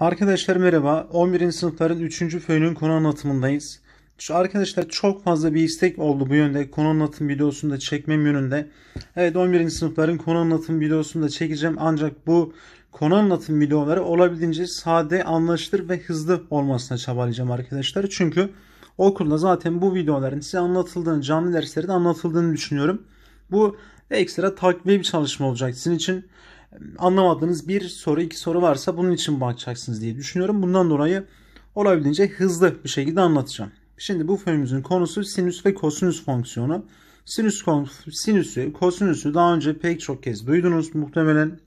Arkadaşlar merhaba. 11. sınıfların 3. fönün konu anlatımındayız. Şu arkadaşlar çok fazla bir istek oldu bu yönde. Konu anlatım videosunu da çekmem yönünde. Evet 11. sınıfların konu anlatım videosunu da çekeceğim. Ancak bu konu anlatım videoları olabildiğince sade, anlaşılır ve hızlı olmasına çabalayacağım arkadaşlar. Çünkü okulda zaten bu videoların size anlatıldığını, canlı derslerde anlatıldığını düşünüyorum. Bu ekstra takviye bir çalışma olacak sizin için anlamadığınız bir soru iki soru varsa bunun için bakacaksınız diye düşünüyorum. Bundan dolayı olabildiğince hızlı bir şekilde anlatacağım. Şimdi bu bölümümüzün konusu sinüs ve kosinüs fonksiyonu. Sinüs, sinüsü, kosinüsü daha önce pek çok kez duydunuz muhtemelen.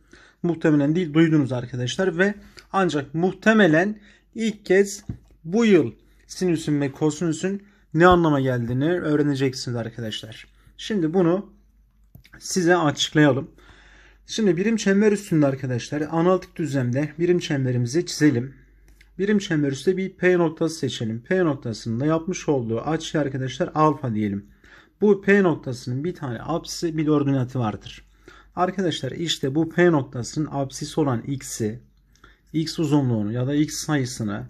Muhtemelen değil duydunuz arkadaşlar ve ancak muhtemelen ilk kez bu yıl sinüsün ve kosinüsün ne anlama geldiğini öğreneceksiniz arkadaşlar. Şimdi bunu size açıklayalım. Şimdi birim çember üstünde arkadaşlar analitik düzlemde birim çemberimizi çizelim. Birim çember üstte bir P noktası seçelim. P noktasında yapmış olduğu açı arkadaşlar alfa diyelim. Bu P noktasının bir tane apsisi bir ordinatı vardır. Arkadaşlar işte bu P noktasının apsisi olan x'i, x uzunluğunu ya da x sayısını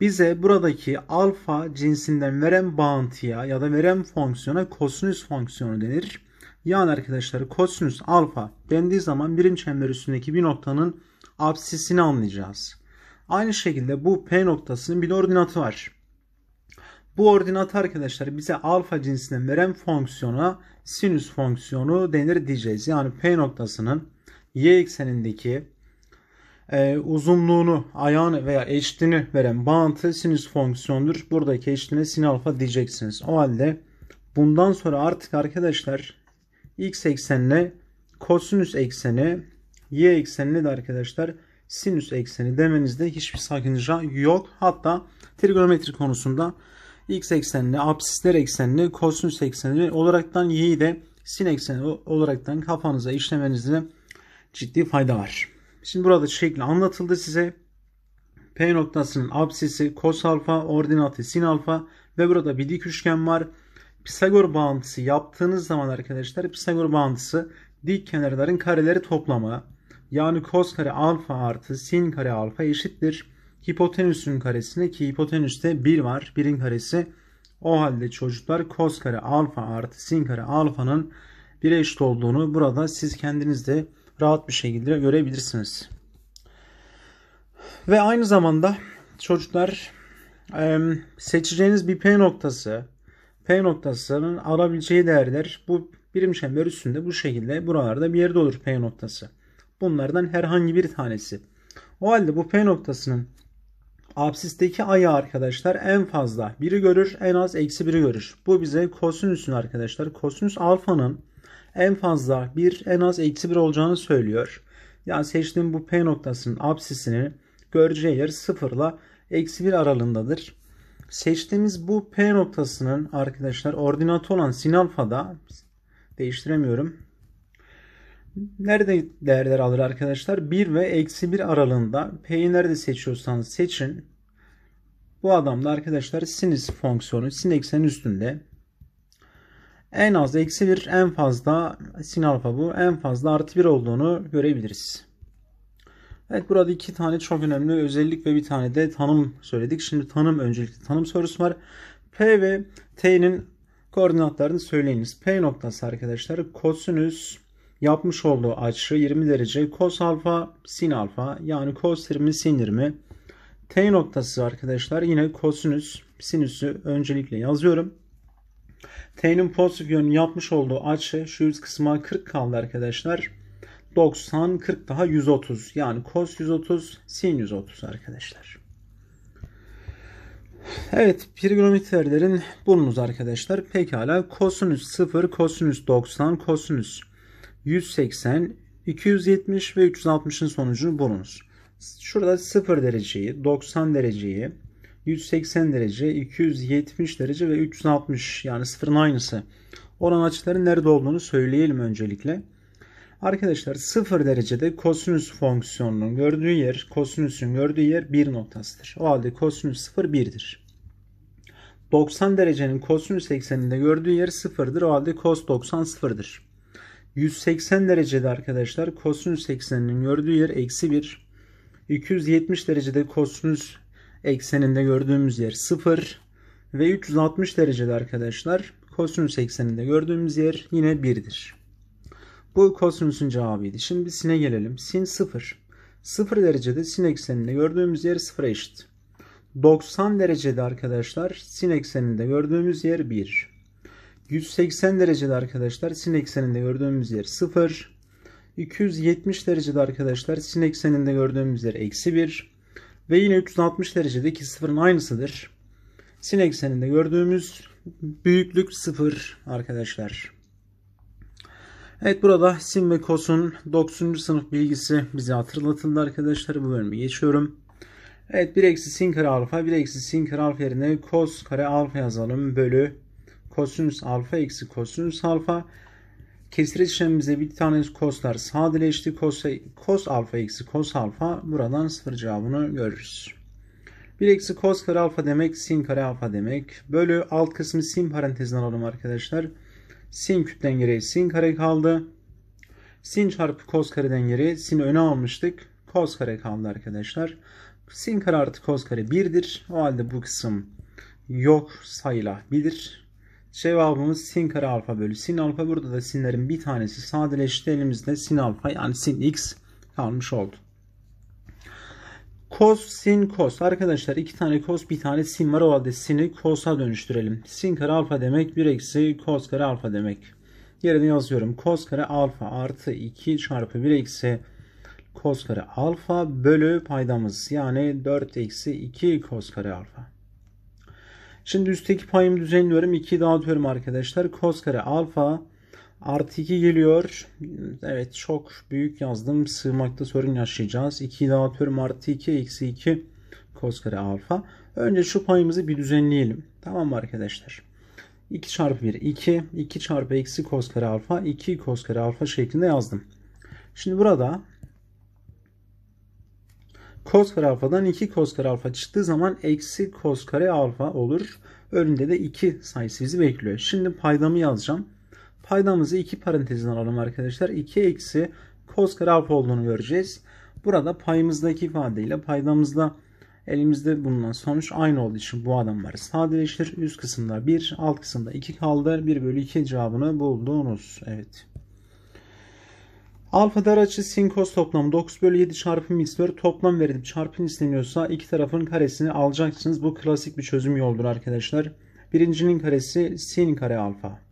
bize buradaki alfa cinsinden veren bağıntıya ya da veren fonksiyona kosinüs fonksiyonu denir. Yani arkadaşlar kosinüs alfa dendiği zaman birim çember üstündeki bir noktanın absisini anlayacağız. Aynı şekilde bu P noktasının bir ordinatı var. Bu ordinatı arkadaşlar bize alfa cinsinden veren fonksiyona sinüs fonksiyonu denir diyeceğiz. Yani P noktasının y eksenindeki e, uzunluğunu, ayağını veya eşliğini veren bağıntı sinüs fonksiyondur. Buradaki eşliğine sin alfa diyeceksiniz. O halde bundan sonra artık arkadaşlar x eksenine kosinüs ekseni, y eksenine de arkadaşlar sinüs ekseni demenizde hiçbir sakınca yok. Hatta trigonometri konusunda x eksenini, absisler eksenini, kosinüs eksenini olaraktan y'yi de sin ekseni olaraktan kafanıza işlemenizde ciddi fayda var. Şimdi burada şekli anlatıldı size. P noktasının absisi kos alfa, ordinatı sin alfa ve burada bir dik üçgen var. Pisagor bağıntısı yaptığınız zaman arkadaşlar Pisagor bağıntısı dik kenarların kareleri toplamı Yani kos kare alfa artı sin kare alfa eşittir. Hipotenüsün karesine ki hipotenüste 1 var. 1'in karesi. O halde çocuklar kos kare alfa artı sin kare alfanın 1'e eşit olduğunu burada siz kendiniz de rahat bir şekilde görebilirsiniz. Ve aynı zamanda çocuklar seçeceğiniz bir P noktası P noktasının alabileceği değerler bu birim çember üstünde bu şekilde buralarda bir yerde olur P noktası. Bunlardan herhangi bir tanesi. O halde bu P noktasının absisteki ayağı arkadaşlar en fazla biri görür en az eksi biri görür. Bu bize kosinüsün arkadaşlar kosinüs alfanın en fazla bir en az eksi bir olacağını söylüyor. Yani seçtiğim bu P noktasının absisini göreceği yer sıfırla eksi bir aralığındadır seçtiğimiz bu P noktasının arkadaşlar ordinatı olan sin alfada değiştiremiyorum. Nerede değerler alır arkadaşlar? 1 ve eksi 1 aralığında P'yi nerede seçiyorsanız seçin. Bu adam da arkadaşlar sinüs fonksiyonu sin eksenin üstünde. En az eksi 1 en fazla sin alfa bu. En fazla artı 1 olduğunu görebiliriz. Evet burada iki tane çok önemli özellik ve bir tane de tanım söyledik. Şimdi tanım öncelikle tanım sorusu var. P ve T'nin koordinatlarını söyleyiniz. P noktası arkadaşlar kosinüs yapmış olduğu açı 20 derece kos alfa sin alfa yani kos 20 sin 20. T noktası arkadaşlar yine kosinüs sinüsü öncelikle yazıyorum. T'nin pozitif yönünü yapmış olduğu açı şu yüz kısma 40 kaldı arkadaşlar. 90, 40 daha 130. Yani cos 130, sin 130 arkadaşlar. Evet, trigonometrilerin bulunuz arkadaşlar. Pekala, kosinüs 0, kosinüs 90, kosinüs 180, 270 ve 360'ın sonucunu bulunuz. Şurada 0 dereceyi, 90 dereceyi, 180 derece, 270 derece ve 360 yani sıfırın aynısı olan açıların nerede olduğunu söyleyelim öncelikle. Arkadaşlar 0 derecede kosinüs fonksiyonunun gördüğü yer, kosinüsün gördüğü yer 1 noktasıdır. O halde kosinüs 0 1'dir. 90 derecenin kosinüs ekseninde gördüğü yer 0'dır. O halde kos 90 0'dır. 180 derecede arkadaşlar kosinüs ekseninin gördüğü yer eksi 1. 270 derecede kosinüs ekseninde gördüğümüz yer 0. Ve 360 derecede arkadaşlar kosinüs ekseninde gördüğümüz yer yine 1'dir. Bu kosinüsün cevabıydı. Şimdi sine gelelim. Sin 0. 0 derecede sin ekseninde gördüğümüz yer 0'a eşit. 90 derecede arkadaşlar sin ekseninde gördüğümüz yer 1. 180 derecede arkadaşlar sin ekseninde gördüğümüz yer 0. 270 derecede arkadaşlar sin ekseninde gördüğümüz yer eksi 1. Ve yine 360 derecedeki sıfırın aynısıdır. Sin ekseninde gördüğümüz büyüklük 0 arkadaşlar. Evet burada sim ve kosun 9. sınıf bilgisi bize hatırlatıldı arkadaşlar. Bu bölümü geçiyorum. Evet 1 eksi sin kare alfa 1 eksi sin kare alfa yerine kos kare alfa yazalım. Bölü kosinüs alfa eksi kosinüs alfa. Kesir işlemimize bir tane koslar sadeleşti. Kos, kos alfa eksi kos alfa. Buradan sıfır cevabını görürüz. 1 eksi kos kare alfa demek sin kare alfa demek. Bölü alt kısmı sin parantezine alalım arkadaşlar. Arkadaşlar. Sin küpten geriye sin kare kaldı. Sin çarpı kos kareden geriye sin öne almıştık. Kos kare kaldı arkadaşlar. Sin kare artı kos kare 1'dir. O halde bu kısım yok sayılabilir. Cevabımız sin kare alfa bölü sin alfa. Burada da sinlerin bir tanesi sadeleşti. Elimizde sin alfa yani sin x kalmış oldu. Kos, sin, kos. Arkadaşlar iki tane kos, bir tane sin var. O halde sin'i kos'a dönüştürelim. Sin kare alfa demek 1 eksi kos kare alfa demek. Yerine yazıyorum. Kos kare alfa artı 2 çarpı 1 eksi kos kare alfa bölü paydamız. Yani 4 eksi 2 kos kare alfa. Şimdi üstteki payımı düzenliyorum. 2 dağıtıyorum arkadaşlar. Kos kare alfa Artı 2 geliyor. Evet çok büyük yazdım. Sığmakta sorun yaşayacağız. 2'yi dağıtıyorum. Artı 2 eksi 2 cos kare alfa. Önce şu payımızı bir düzenleyelim. Tamam mı arkadaşlar? 2 çarpı 1 2. 2 çarpı eksi cos kare alfa. 2 cos kare alfa şeklinde yazdım. Şimdi burada cos kare alfadan 2 cos kare alfa çıktığı zaman eksi cos kare alfa olur. Önünde de 2 sayısı bizi bekliyor. Şimdi paydamı yazacağım. Paydamızı iki parantezden alalım arkadaşlar. 2 eksi cos kare alfa olduğunu göreceğiz. Burada payımızdaki ifadeyle paydamızda elimizde bulunan sonuç aynı olduğu için bu adamlar sadeleştir. Üst kısımda 1, alt kısımda 2 kaldı. 1 bölü 2 cevabını buldunuz. Evet. Alfa dar açı sin cos toplamı 9 bölü 7 çarpı mistör toplam verilip çarpın isteniyorsa iki tarafın karesini alacaksınız. Bu klasik bir çözüm yoldur arkadaşlar. Birincinin karesi sin kare alfa.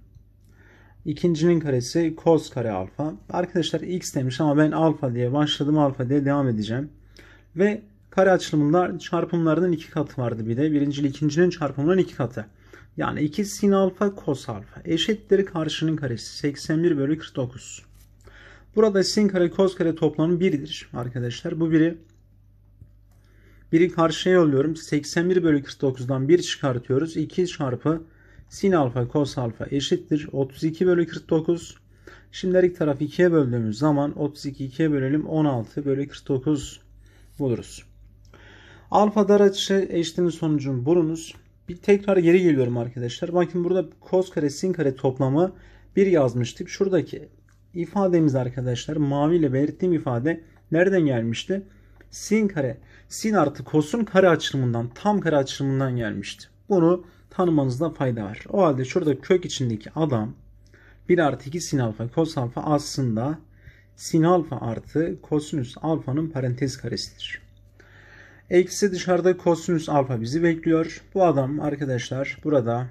İkincinin karesi cos kare alfa. Arkadaşlar x demiş ama ben alfa diye başladım alfa diye devam edeceğim. Ve kare açılımında çarpımlarının iki katı vardı bir de. Birinci ikincinin çarpımının iki katı. Yani 2 sin alfa cos alfa eşittir karşının karesi 81 bölü 49. Burada sin kare cos kare toplamı 1'dir arkadaşlar. Bu biri biri karşıya yolluyorum. 81 bölü 49'dan 1 çıkartıyoruz. 2 çarpı sin alfa kos alfa eşittir. 32 bölü 49. Şimdilik tarafı 2'ye böldüğümüz zaman 32 2'ye bölelim 16 bölü 49 buluruz. Alfa dar açı eşitliğinin sonucunu bulunuz. Bir tekrar geri geliyorum arkadaşlar. Bakın burada kos kare sin kare toplamı 1 yazmıştık. Şuradaki ifademiz arkadaşlar mavi ile belirttiğim ifade nereden gelmişti? Sin kare sin artı kosun kare açılımından tam kare açılımından gelmişti. Bunu tanımanızda fayda var. O halde şurada kök içindeki adam 1 artı 2 sin alfa kos alfa aslında sin alfa artı kosinüs alfanın parantez karesidir. Eksi dışarıda kosinüs alfa bizi bekliyor. Bu adam arkadaşlar burada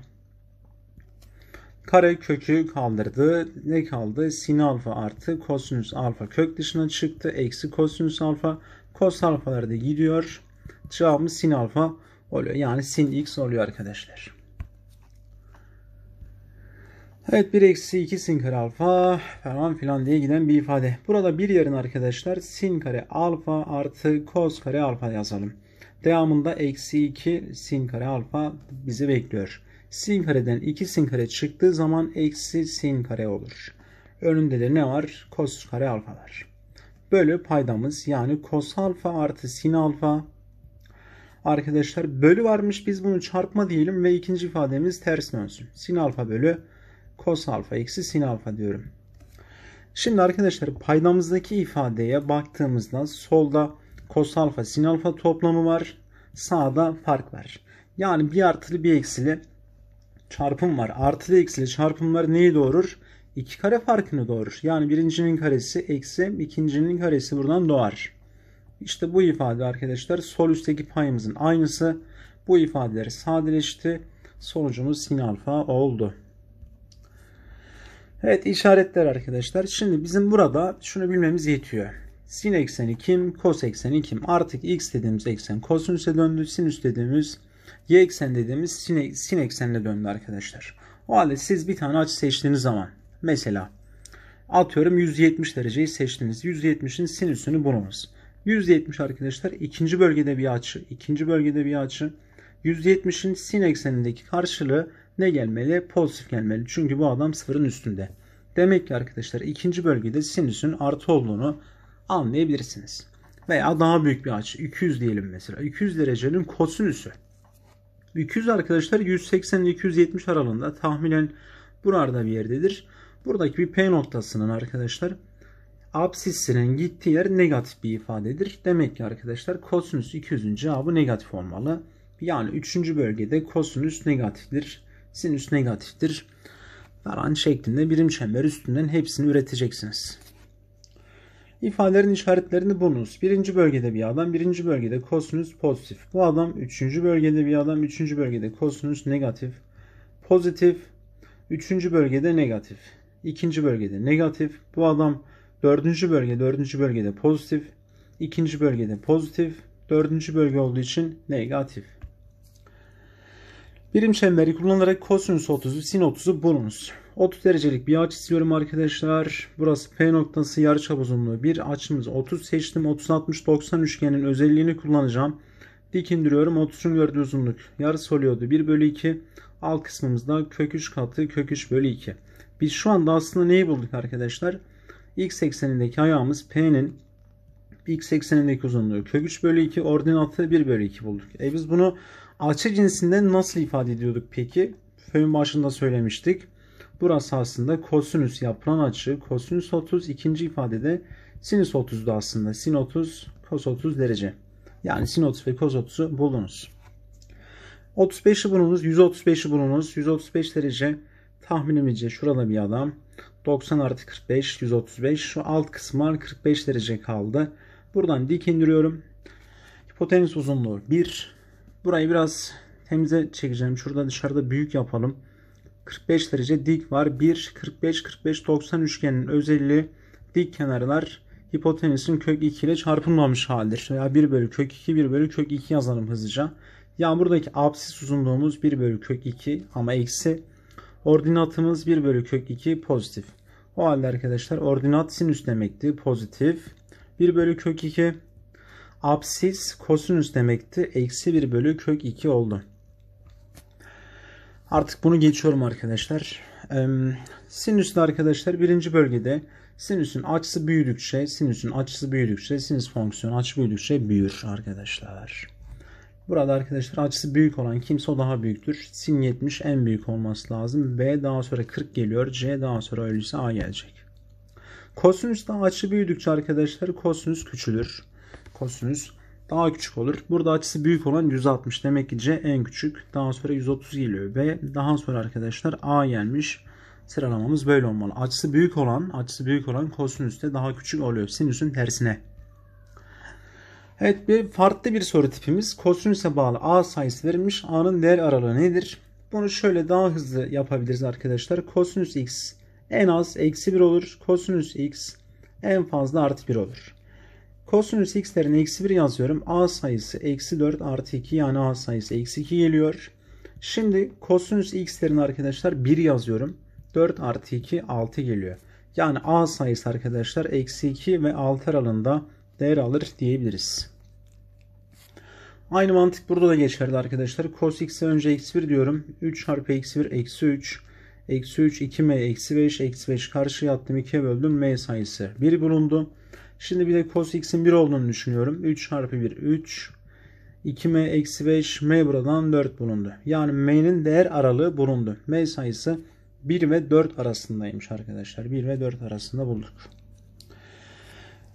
kare kökü kaldırdı. Ne kaldı? Sin alfa artı kosinüs alfa kök dışına çıktı. Eksi kosinüs alfa. Kos alfaları da gidiyor. Cevabımız sin alfa oluyor. Yani sin x oluyor arkadaşlar. Evet 1 eksi 2 sin kare alfa falan filan diye giden bir ifade. Burada bir yerin arkadaşlar sin kare alfa artı kos kare alfa yazalım. Devamında eksi 2 sin kare alfa bizi bekliyor. Sin kareden 2 sin kare çıktığı zaman eksi sin kare olur. Önünde de ne var? Kos kare alfa var. Bölü paydamız yani kos alfa artı sin alfa arkadaşlar bölü varmış biz bunu çarpma diyelim ve ikinci ifademiz ters dönsün. Sin alfa bölü Cos alfa eksi sin alfa diyorum. Şimdi arkadaşlar paydamızdaki ifadeye baktığımızda solda cos alfa sin alfa toplamı var. Sağda fark var. Yani bir artılı bir eksili çarpım var. Artılı eksili çarpımlar neyi doğurur? İki kare farkını doğurur. Yani birincinin karesi eksi ikincinin karesi buradan doğar. İşte bu ifade arkadaşlar sol üstteki payımızın aynısı. Bu ifadeleri sadeleşti. Sonucumuz sin alfa oldu. Evet işaretler arkadaşlar. Şimdi bizim burada şunu bilmemiz yetiyor. Sin ekseni kim? Kos ekseni kim? Artık x dediğimiz eksen kosinüse döndü. Sinüs dediğimiz y eksen dediğimiz sin, sin eksenine döndü arkadaşlar. O halde siz bir tane açı seçtiğiniz zaman mesela atıyorum 170 dereceyi seçtiniz. 170'in sinüsünü bulunuz. 170 arkadaşlar ikinci bölgede bir açı. ikinci bölgede bir açı. 170'in sin eksenindeki karşılığı ne gelmeli? Pozitif gelmeli. Çünkü bu adam sıfırın üstünde. Demek ki arkadaşlar ikinci bölgede sinüsün artı olduğunu anlayabilirsiniz. Veya daha büyük bir açı 200 diyelim mesela. 200 derecenin kosinüsü. 200 arkadaşlar 180 ile 270 aralığında tahminen burada bir yerdedir. Buradaki bir P noktasının arkadaşlar absisinin gittiği yer negatif bir ifadedir. Demek ki arkadaşlar kosinüs 200'ün cevabı negatif olmalı. Yani 3. bölgede kosinüs negatiftir sinüs negatiftir falan şeklinde birim çember üstünden hepsini üreteceksiniz. İfadelerin işaretlerini bulunuz. Birinci bölgede bir adam, birinci bölgede kosinüs pozitif. Bu adam üçüncü bölgede bir adam, üçüncü bölgede kosinüs negatif. Pozitif, üçüncü bölgede negatif. ikinci bölgede negatif. Bu adam dördüncü bölge, dördüncü bölgede pozitif. ikinci bölgede pozitif. Dördüncü bölge olduğu için negatif. Birim çemberi kullanarak kosinüs 30'u sin 30'u bulunuz. 30 derecelik bir açı çiziyorum arkadaşlar. Burası P noktası yarıçap uzunluğu. Bir açımız 30 seçtim. 30 60 90 üçgenin özelliğini kullanacağım. Dik indiriyorum. 30'un gördüğü uzunluk yarısı oluyordu. 1 bölü 2. Alt kısmımızda kök 3 katı kök 3 bölü 2. Biz şu anda aslında neyi bulduk arkadaşlar? X eksenindeki ayağımız P'nin X eksenindeki uzunluğu kök 3 bölü 2 ordinatı 1 bölü 2 bulduk. E biz bunu Alça cinsinde nasıl ifade ediyorduk peki? Föyün başında söylemiştik. Burası aslında kosinüs yapılan açı. Kosinüs 30 ikinci ifadede sinüs 30'du aslında. Sin 30, kos 30 derece. Yani sin 30 ve kos 30'u bulunuz. 35'i bulunuz, 135'i bulunuz. 135 derece tahminimizce şurada bir adam. 90 artı 45, 135. Şu alt kısma 45 derece kaldı. Buradan dik indiriyorum. Hipotenüs uzunluğu 1, Burayı biraz temize çekeceğim. Şurada dışarıda büyük yapalım. 45 derece dik var. 1 45 45 90 üçgenin özelliği dik kenarlar hipotenüsün kök 2 ile çarpılmamış haldir. Veya 1 bölü kök 2 1 bölü kök 2 yazalım hızlıca. Yani buradaki absis uzunluğumuz 1 bölü kök 2 ama eksi. Ordinatımız 1 bölü kök 2 pozitif. O halde arkadaşlar ordinat sinüs demekti pozitif. 1 bölü kök 2 Absis kosinüs demekti. Eksi 1 bölü kök 2 oldu. Artık bunu geçiyorum arkadaşlar. Ee, sinüsün arkadaşlar birinci bölgede sinüsün açısı büyüdükçe sinüsün açısı büyüdükçe sinüs fonksiyonu açı büyüdükçe büyür arkadaşlar. Burada arkadaşlar açısı büyük olan kimse o daha büyüktür. Sin 70 en büyük olması lazım. B daha sonra 40 geliyor. C daha sonra öyleyse A gelecek. Kosinüs daha açı büyüdükçe arkadaşlar kosinüs küçülür kosinüs daha küçük olur. Burada açısı büyük olan 160. Demek ki C en küçük. Daha sonra 130 geliyor. Ve daha sonra arkadaşlar A gelmiş. Sıralamamız böyle olmalı. Açısı büyük olan, açısı büyük olan kosinüs de daha küçük oluyor. Sinüsün tersine. Evet bir farklı bir soru tipimiz. Kosinüse bağlı A sayısı verilmiş. A'nın değer aralığı nedir? Bunu şöyle daha hızlı yapabiliriz arkadaşlar. Kosinüs x en az eksi 1 olur. Kosinüs x en fazla artı 1 olur. Kosinüs x yerine eksi 1 yazıyorum. a sayısı eksi 4 artı 2 yani a sayısı eksi 2 geliyor. Şimdi kosinüs x yerine arkadaşlar 1 yazıyorum. 4 artı 2 6 geliyor. Yani a sayısı arkadaşlar eksi 2 ve 6 aralığında değer alır diyebiliriz. Aynı mantık burada da geçerli arkadaşlar. Cos x'e önce eksi 1 diyorum. 3 çarpı eksi 1 eksi 3. Eksi 3 2m eksi 5 eksi 5 karşıya attım 2'ye böldüm m sayısı 1 bulundu. Şimdi bir de cos x'in 1 olduğunu düşünüyorum. 3 çarpı 1 3. 2m eksi 5 m buradan 4 bulundu. Yani m'nin değer aralığı bulundu. m sayısı 1 ve 4 arasındaymış arkadaşlar. 1 ve 4 arasında bulduk.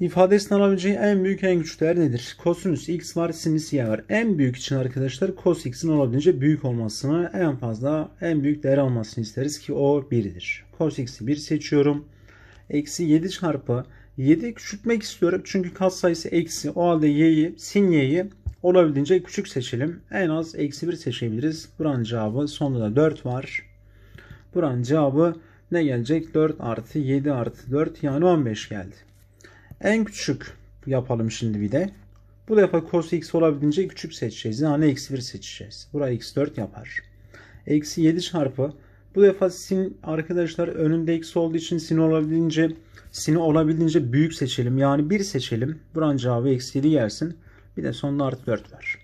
İfadesini alabileceği en büyük en küçük değer nedir? Kosinüs x var sinüs y var. En büyük için arkadaşlar cos x'in olabildiğince büyük olmasını en fazla en büyük değer almasını isteriz ki o 1'dir. Cos x'i 1 seçiyorum. Eksi 7 çarpı 7'yi küçültmek istiyorum. Çünkü kat sayısı eksi. O halde y'yi, sin y'yi olabildiğince küçük seçelim. En az eksi 1 seçebiliriz. Buranın cevabı sonunda da 4 var. Buranın cevabı ne gelecek? 4 artı 7 artı 4 yani 15 geldi. En küçük yapalım şimdi bir de. Bu defa cos x olabildiğince küçük seçeceğiz. Yani eksi 1 seçeceğiz. Buraya eksi 4 yapar. Eksi 7 çarpı. Bu defa sin arkadaşlar önünde eksi olduğu için sin olabildiğince Sin'i olabildiğince büyük seçelim. Yani 1 seçelim. Buranın cevabı eksi 7 gelsin. Bir de sonunda artı 4 ver.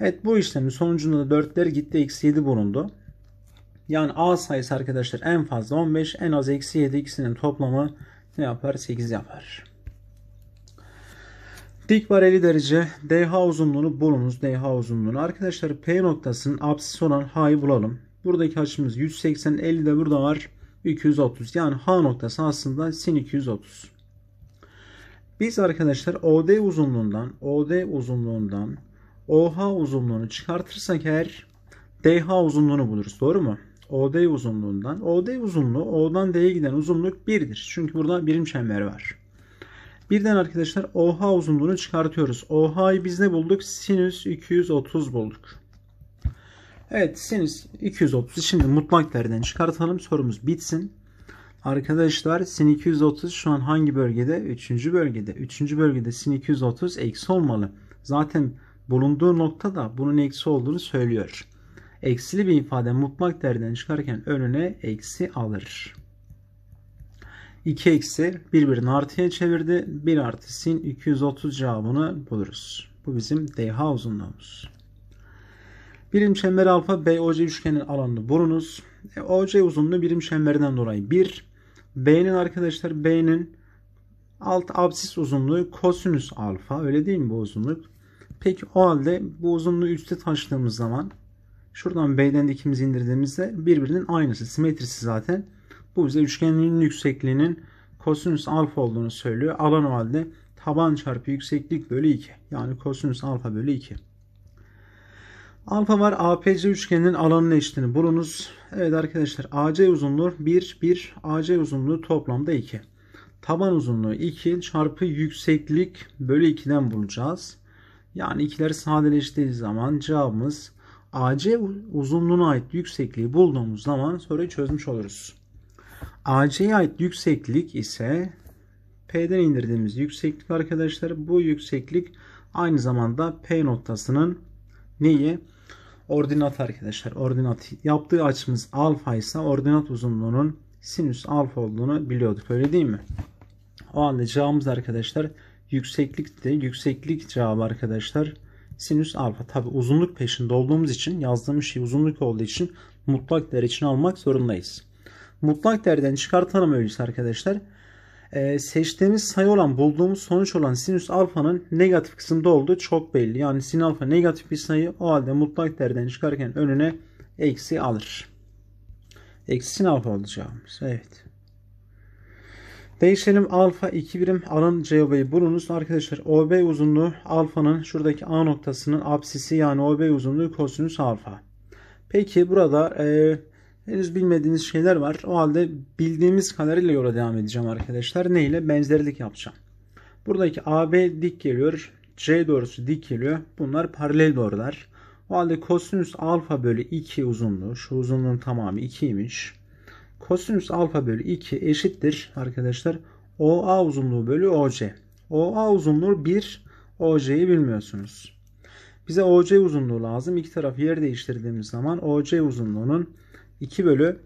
Evet bu işlemin sonucunda da 4'ler gitti. Eksi 7 bulundu. Yani A sayısı arkadaşlar en fazla 15 en az eksi 7 ikisinin toplamı ne yapar? 8 yapar. Dik var 50 derece. DH uzunluğunu bulunuz. DH uzunluğunu. Arkadaşlar P noktasının absis olan H'yı bulalım. Buradaki açımız 180. 50 de burada var. 230. Yani H noktası aslında sin 230. Biz arkadaşlar OD uzunluğundan OD uzunluğundan OH uzunluğunu çıkartırsak eğer DH uzunluğunu buluruz. Doğru mu? OD uzunluğundan. OD uzunluğu O'dan D'ye giden uzunluk 1'dir. Çünkü burada birim çember var. Birden arkadaşlar OH uzunluğunu çıkartıyoruz. OH'yı biz ne bulduk? Sinüs 230 bulduk. Evet sinüs 230 şimdi mutlak çıkartalım sorumuz bitsin. Arkadaşlar sin 230 şu an hangi bölgede? 3. bölgede. 3. bölgede sin 230 eksi olmalı. Zaten bulunduğu nokta da bunun eksi olduğunu söylüyor. Eksili bir ifade mutlak değerden çıkarken önüne eksi alır. 2 eksi birbirini artıya çevirdi. 1 artı sin 230 cevabını buluruz. Bu bizim DH uzunluğumuz. Birim çember alfa BOC üçgenin alanını bulunuz. E, OC uzunluğu birim çemberinden dolayı 1. B'nin arkadaşlar B'nin alt absis uzunluğu kosinüs alfa. Öyle değil mi bu uzunluk? Peki o halde bu uzunluğu üste taşıdığımız zaman şuradan B'den de ikimiz indirdiğimizde birbirinin aynısı. Simetrisi zaten. Bu bize üçgenin yüksekliğinin kosinüs alfa olduğunu söylüyor. Alan o halde taban çarpı yükseklik bölü 2. Yani kosinüs alfa bölü 2. Alfa var APC üçgeninin alanını eşitini bulunuz. Evet arkadaşlar AC uzunluğu 1, 1. AC uzunluğu toplamda 2. Taban uzunluğu 2 çarpı yükseklik bölü 2'den bulacağız. Yani 2'leri sadeleştiği zaman cevabımız AC uzunluğuna ait yüksekliği bulduğumuz zaman soruyu çözmüş oluruz. AC'ye ait yükseklik ise P'den indirdiğimiz yükseklik arkadaşlar. Bu yükseklik aynı zamanda P noktasının neyi? ordinat arkadaşlar. Ordinat yaptığı açımız alfa ise ordinat uzunluğunun sinüs alfa olduğunu biliyorduk. Öyle değil mi? O halde cevabımız arkadaşlar yükseklikte Yükseklik cevabı arkadaşlar sinüs alfa. Tabi uzunluk peşinde olduğumuz için yazdığımız şey uzunluk olduğu için mutlak değer için almak zorundayız. Mutlak değerden çıkartalım öyleyse arkadaşlar. Ee, seçtiğimiz sayı olan bulduğumuz sonuç olan sinüs alfanın negatif kısımda olduğu çok belli. Yani sin alfa negatif bir sayı o halde mutlak değerden çıkarken önüne eksi alır. Eksi sin alfa olacağımız. Evet. Değişelim alfa 2 birim alın cevabı bulunuz. Arkadaşlar OB uzunluğu alfanın şuradaki A noktasının absisi yani OB uzunluğu kosinüs alfa. Peki burada e, Henüz bilmediğiniz şeyler var. O halde bildiğimiz kadarıyla yola devam edeceğim arkadaşlar. Ne ile? Benzerlik yapacağım. Buradaki AB dik geliyor. C doğrusu dik geliyor. Bunlar paralel doğrular. O halde kosinüs alfa bölü 2 uzunluğu. Şu uzunluğun tamamı 2'ymiş. Kosinüs alfa bölü 2 eşittir arkadaşlar. OA uzunluğu bölü OC. OA uzunluğu 1. OC'yi bilmiyorsunuz. Bize OC uzunluğu lazım. İki tarafı yer değiştirdiğimiz zaman OC uzunluğunun 2 bölü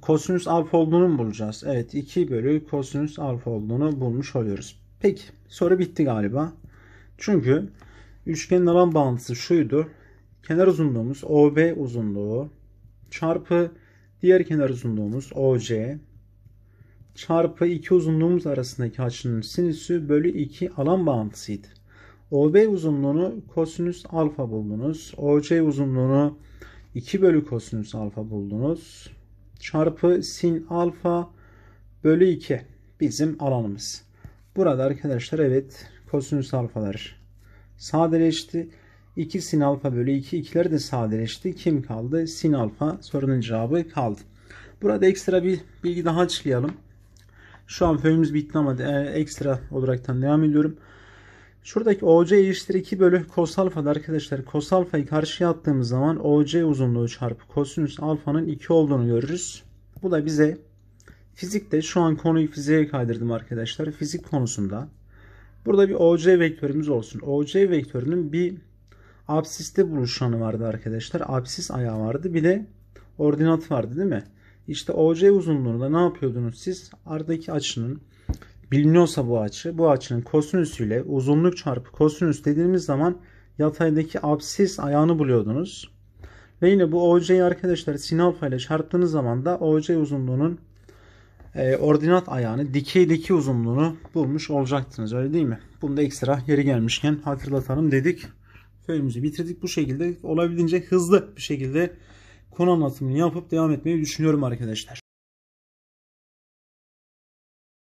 kosinüs alfa olduğunu bulacağız. Evet 2 bölü kosinüs alfa olduğunu bulmuş oluyoruz. Peki soru bitti galiba. Çünkü üçgenin alan bağıntısı şuydu. Kenar uzunluğumuz OB uzunluğu çarpı diğer kenar uzunluğumuz OC çarpı iki uzunluğumuz arasındaki açının sinüsü bölü 2 alan bağıntısıydı. OB uzunluğunu kosinüs alfa buldunuz. OC uzunluğunu 2 bölü kosinüs alfa buldunuz. Çarpı sin alfa bölü 2 bizim alanımız. Burada arkadaşlar evet kosinüs alfalar sadeleşti. 2 sin alfa bölü 2 ikiler de sadeleşti. Kim kaldı? Sin alfa sorunun cevabı kaldı. Burada ekstra bir bilgi daha açıklayalım. Şu an föyümüz bitti ama e, ekstra olaraktan devam ediyorum. Şuradaki OC eşittir 2 bölü cos alfa'da arkadaşlar cos alfayı karşıya attığımız zaman OC uzunluğu çarpı kosinüs alfanın 2 olduğunu görürüz. Bu da bize fizikte şu an konuyu fiziğe kaydırdım arkadaşlar. Fizik konusunda burada bir OC vektörümüz olsun. OC vektörünün bir absiste buluşanı vardı arkadaşlar. Absis ayağı vardı. Bir de ordinat vardı değil mi? İşte OC uzunluğunda ne yapıyordunuz siz? Aradaki açının biliniyorsa bu açı bu açının kosinüsü ile uzunluk çarpı kosinüs dediğimiz zaman yataydaki absis ayağını buluyordunuz. Ve yine bu OC'yi arkadaşlar sin alfa ile çarptığınız zaman da OC uzunluğunun e, ordinat ayağını dikeydeki uzunluğunu bulmuş olacaktınız öyle değil mi? Bunu da ekstra yeri gelmişken hatırlatalım dedik. Köyümüzü bitirdik bu şekilde olabildiğince hızlı bir şekilde konu anlatımını yapıp devam etmeyi düşünüyorum arkadaşlar.